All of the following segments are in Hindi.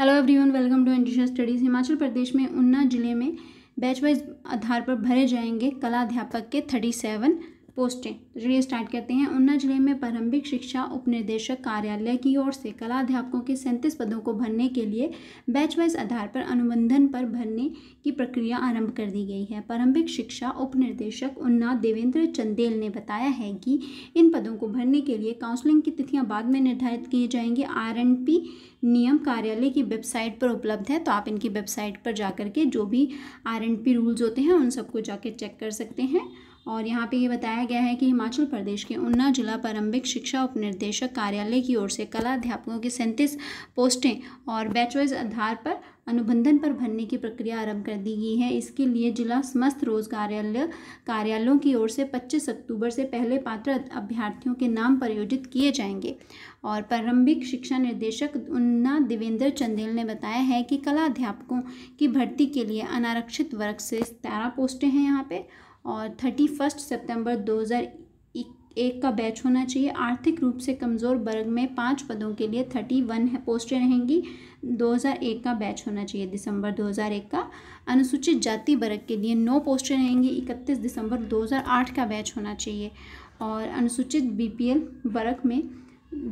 hello everyone welcome to Andisha studies Himachal Pradesh में ऊना जिले में बैच वाइज आधार पर भरे जाएंगे कला अध्यापक के थर्टी सेवन पोस्टें चलिए स्टार्ट करते हैं ऊना जिले में प्रारंभिक शिक्षा उपनिदेशक कार्यालय की ओर से कला अध्यापकों के सैंतीस पदों को भरने के लिए बैच वाइज आधार पर अनुबंधन पर भरने की प्रक्रिया आरंभ कर दी गई है प्रारंभिक शिक्षा उपनिदेशक उन्ना देवेंद्र चंदेल ने बताया है कि इन पदों को भरने के लिए काउंसलिंग की तिथियाँ बाद में निर्धारित किए जाएंगे आर नियम कार्यालय की वेबसाइट पर उपलब्ध है तो आप इनकी वेबसाइट पर जा के जो भी आर रूल्स होते हैं उन सबको जाके चेक कर सकते हैं और यहाँ पे ये बताया गया है कि हिमाचल प्रदेश के ऊना जिला प्रारंभिक शिक्षा उपनिर्देशक कार्यालय की ओर से कला अध्यापकों की सैंतीस पोस्टें और बैचवाइज आधार पर अनुबंधन पर भरने की प्रक्रिया आरंभ कर दी गई है इसके लिए जिला समस्त कार्यालय कार्यालयों की ओर से 25 अक्टूबर से पहले पात्र अभ्यर्थियों के नाम प्रयोजित किए जाएंगे और प्रारंभिक शिक्षा निर्देशक उन्ना देवेंद्र चंदेल ने बताया है कि कला अध्यापकों की भर्ती के लिए अनारक्षित वर्ग से तेरह पोस्टें हैं यहाँ पे और थर्टी फर्स्ट सेप्टेम्बर दो हज़ार एक का बैच होना चाहिए आर्थिक रूप से कमज़ोर वर्ग में पाँच पदों के लिए थर्टी वन पोस्टें रहेंगी 2001 का बैच होना चाहिए दिसंबर 2001 का अनुसूचित जाति वर्ग के लिए नौ पोस्टें रहेंगी 31 दिसंबर 2008 का बैच होना चाहिए और अनुसूचित बीपीएल वर्ग में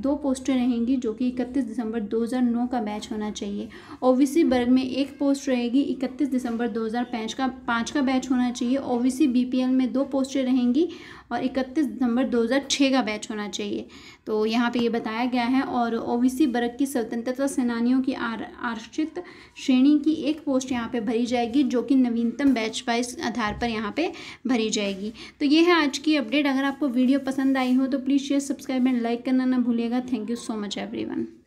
दो पोस्टें रहेंगी जो कि 31 दिसंबर 2009 का बैच होना चाहिए ओवीसी वर्ग में एक पोस्ट रहेगी 31 दिसंबर 2005 का पाँच का बैच होना चाहिए ओवीसी बीपीएल में दो पोस्टें रहेंगी और 31 दिसंबर 2006 का बैच होना चाहिए तो यहाँ पे ये बताया गया है और ओबीसी वर्ग की स्वतंत्रता सेनानियों की आर, आरक्षित श्रेणी की एक पोस्ट यहाँ पे भरी जाएगी जो कि नवीनतम बैच वाइज आधार पर यहाँ पे भरी जाएगी तो ये है आज की अपडेट अगर आपको वीडियो पसंद आई हो तो please share subscribe and like करना ना भूलिएगा thank you so much every